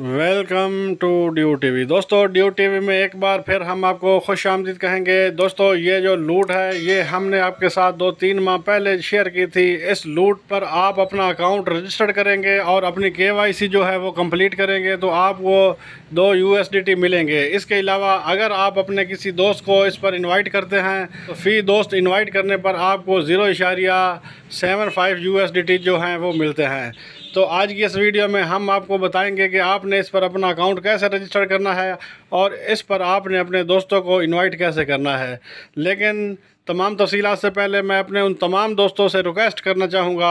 welcome to due TV दोस्तों due TV में एक बार फिर हम आपको खुश आमदीद कहेंगे दोस्तों ये जो लूट है ये हमने आपके साथ दो तीन माह पहले शेयर की थी इस लूट पर आप अपना अकाउंट रजिस्टर्ड करेंगे और अपनी केवाईसी जो है वो कंप्लीट करेंगे तो आपको दो यूएसडीटी मिलेंगे इसके अलावा अगर आप अपने किसी दोस्त को इस पर इन्वाइट करते हैं तो फ़ी दोस्त इन्वाइट करने पर आपको ज़ीरो इशारिया सेवन फाइव यू जो हैं वो मिलते हैं तो आज की इस वीडियो में हम आपको बताएंगे कि आपने इस पर अपना अकाउंट कैसे रजिस्टर करना है और इस पर आपने अपने दोस्तों को इनवाइट कैसे करना है लेकिन तमाम तफसीत से पहले मैं अपने उन तमाम दोस्तों से रिक्वेस्ट करना चाहूँगा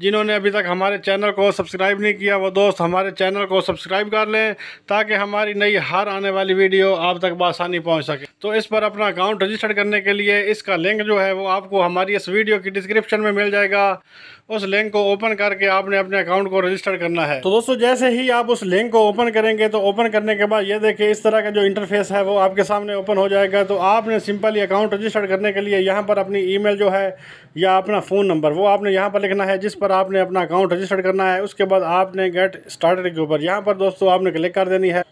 जिन्होंने अभी तक हमारे चैनल को सब्सक्राइब नहीं किया वो दोस्त हमारे चैनल को सब्सक्राइब कर लें ताकि हमारी नई हर आने वाली वीडियो आप तक बसानी पहुँच सके तो इस पर अपना अकाउंट रजिस्टर करने के लिए इसका लिंक जो है वो आपको हमारी इस वीडियो की डिस्क्रिप्शन में मिल जाएगा उस लिंक को ओपन करके आपने अपने अकाउंट को रजिस्टर करना है तो दोस्तों जैसे ही आप उस लिंक को ओपन करेंगे तो ओपन करने के बाद ये देखिए इस तरह का जो इंटरफेस है वो आपके सामने ओपन हो जाएगा तो आपने सिंपली अकाउंट रजिस्टर करने के लिए लिए यहाँ पर अपनी ईमेल जो है या अपना फ़ोन नंबर वो आपने यहाँ पर लिखना है जिस पर आपने अपना अकाउंट रजिस्टर करना है उसके बाद आपने गेट स्टार्टेड के ऊपर यहाँ पर दोस्तों आपने क्लिक कर देनी है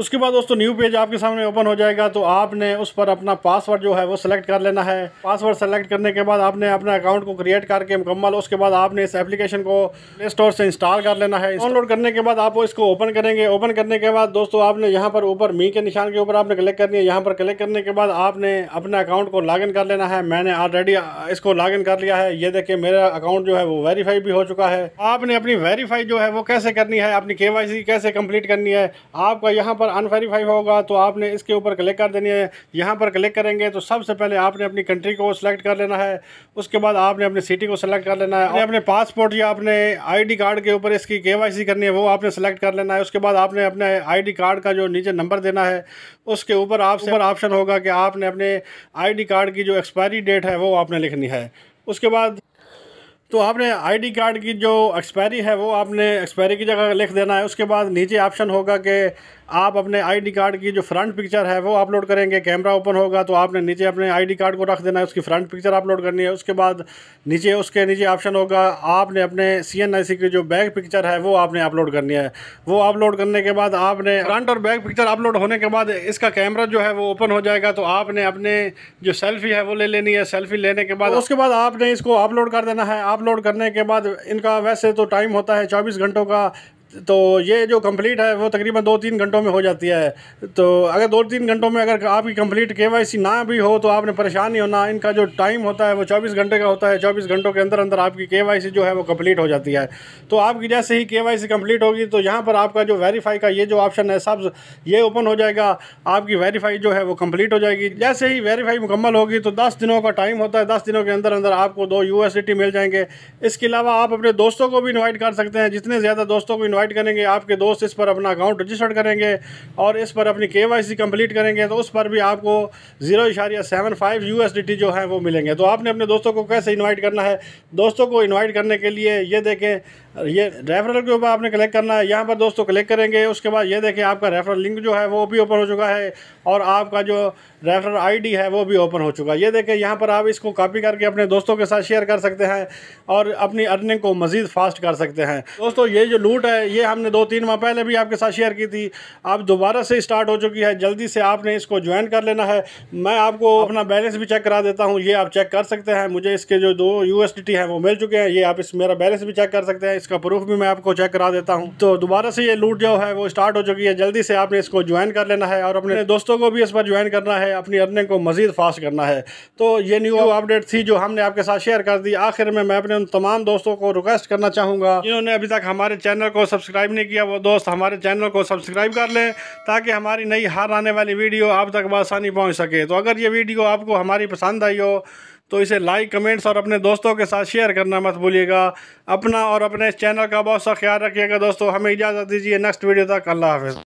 उसके बाद दोस्तों न्यू पेज आपके सामने ओपन हो जाएगा तो आपने उस पर अपना पासवर्ड जो है वो सेलेक्ट कर लेना है पासवर्ड सेलेक्ट करने के बाद आपने अपना अकाउंट को क्रिएट करके मुकम्मल उसके बाद आपने इस एप्लीकेशन को प्ले स्टोर से इंस्टॉल कर लेना है डाउनलोड करने के बाद आप इसको ओपन करेंगे ओपन करने के बाद दोस्तों आपने यहाँ पर ऊपर मी के निशान के ऊपर आपने क्लिक करनी है यहाँ पर क्लिक करने के बाद आपने अपने अकाउंट को लॉग कर लेना है मैंने ऑलरेडी इसको लॉग कर लिया है ये देखिए मेरा अकाउंट जो है वो वेरीफाई भी हो चुका है आपने अपनी वेरीफाई जो है वो कैसे करनी है अपनी के कैसे कम्प्लीट करनी है आपका यहाँ पर अनवेरीफाई होगा तो आपने इसके ऊपर क्लिक कर देनी है यहाँ पर क्लिक करेंगे तो सबसे पहले आपने अपनी कंट्री को सिलेक्ट कर लेना है उसके बाद आपने अपनी सिटी को सिलेक्ट कर लेना है और अपने पासपोर्ट या अपने आईडी कार्ड के ऊपर इसकी के करनी है वो आपने सेलेक्ट कर लेना है उसके बाद आपने अपने आई कार्ड का जो नीचे नंबर देना है उसके ऊपर आपसे ऑप्शन होगा कि आपने अपने आई कार्ड की जो एक्सपायरी डेट है वो आपने लिखनी है उसके बाद तो आपने आईडी कार्ड की जो एक्सपायरी है वो आपने एक्सपायरी की जगह लिख देना है उसके बाद नीचे ऑप्शन होगा कि आप अपने आईडी कार्ड की जो फ्रंट पिक्चर है वो अपलोड करेंगे कैमरा ओपन होगा तो आपने नीचे अपने आईडी कार्ड को रख देना है उसकी फ्रंट पिक्चर अपलोड करनी है उसके बाद नीचे उसके नीचे ऑप्शन होगा आपने अपने सी की जो बैक पिक्चर है वो आपने अपलोड करनी है वो अपलोड करने के बाद आपने फ्रंट और बैक पिक्चर अपलोड होने के बाद इसका कैमरा जो है वो ओपन हो जाएगा तो आपने अपने जो सेल्फी है वो ले लेनी है सेल्फी लेने के बाद उसके बाद आपने इसको अपलोड कर देना है अपलोड करने के बाद इनका वैसे तो टाइम होता है चौबीस घंटों का तो ये जो कंप्लीट है वो तकरीबन दो तीन घंटों में हो जाती है तो अगर दो तीन घंटों में अगर आपकी कंप्लीट के ना भी हो तो आपने परेशान नहीं होना इनका जो टाइम होता है वो चौबीस घंटे का होता है चौबीस घंटों के अंदर अंदर आपकी के जो है वो कंप्लीट हो जाती है तो आपकी जैसे ही के कम्प्लीट होगी तो यहाँ पर आपका जो वेरीफाई का ये जो ऑप्शन है सब ये ओपन हो जाएगा आपकी वेरीफाई जो है वो कंप्लीट हो जाएगी जैसे ही वेरीफाई मुकम्मल होगी तो दस दिनों का टाइम होता है दस दिनों के अंदर अंदर आपको दो यू मिल जाएंगे इसके अलावा आप अपने दोस्तों को भी इन्वाइट कर सकते हैं जितने ज़्यादा दोस्तों को इन्वाइट इनवाइट करेंगे आपके दोस्त इस पर अपना अकाउंट रजिस्टर करेंगे और इस पर अपनी के वाई सी कम्प्लीट करेंगे तो उस पर भी आपको जीरो इशारिया सेवन फाइव यू जो है वो मिलेंगे तो आपने अपने दोस्तों को कैसे इन्वाइट करना है दोस्तों को इन्वाइट करने के लिए ये देखें ये रेफरल के ऊपर आपने क्लिक करना है यहाँ पर दोस्तों क्लिक करेंगे उसके बाद ये देखें आपका रेफरल लिंक जो है वो भी ओपन हो चुका है और आपका जो रेफरल आईडी है वो भी ओपन हो चुका है ये देखें यहाँ पर आप इसको कॉपी करके अपने दोस्तों के साथ शेयर कर सकते हैं और अपनी अर्निंग को मज़ीद फास्ट कर सकते हैं दोस्तों ये जो लूट है ये हमने दो तीन माह पहले भी आपके साथ शेयर की थी आप दोबारा से स्टार्ट हो चुकी है जल्दी से आपने इसको ज्वाइन कर लेना है मैं आपको अपना बैलेंस भी चेक करा देता हूँ ये आप चेक कर सकते हैं मुझे इसके जो दो यू हैं वो मिल चुके हैं ये आप इस मेरा बैलेंस भी चेक कर सकते हैं इसका प्रूफ भी मैं आपको चेक करा देता हूँ तो दोबारा से ये लूट जो है वो स्टार्ट हो चुकी है जल्दी से आपने इसको ज्वाइन कर लेना है और अपने दोस्तों को भी इस पर ज्वाइन करना है अपनी अर्निंग को मजीद फास्ट करना है तो ये न्यू अपडेट थी जो हमने आपके साथ शेयर कर दी आखिर में मैं अपने उन तमाम दोस्तों को रिक्वेस्ट करना चाहूँगा जिन्होंने अभी तक हमारे चैनल को सब्सक्राइब नहीं किया वो दोस्त हमारे चैनल को सब्सक्राइब कर लें ताकि हमारी नई हार आने वाली वीडियो आप तक बसानी पहुँच सके तो अगर ये वीडियो आपको हमारी पसंद आई हो तो इसे लाइक कमेंट्स और अपने दोस्तों के साथ शेयर करना मत भूलिएगा अपना और अपने इस चैनल का बहुत सा ख्याल रखिएगा दोस्तों हमें इजाज़त दीजिए नेक्स्ट वीडियो तक अल्लाह हाफ़